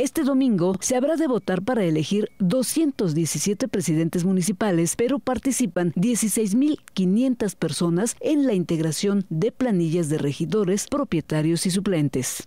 Este domingo se habrá de votar para elegir 217 presidentes municipales, pero participan 16.500 personas en la integración de planillas de regidores, propietarios y suplentes.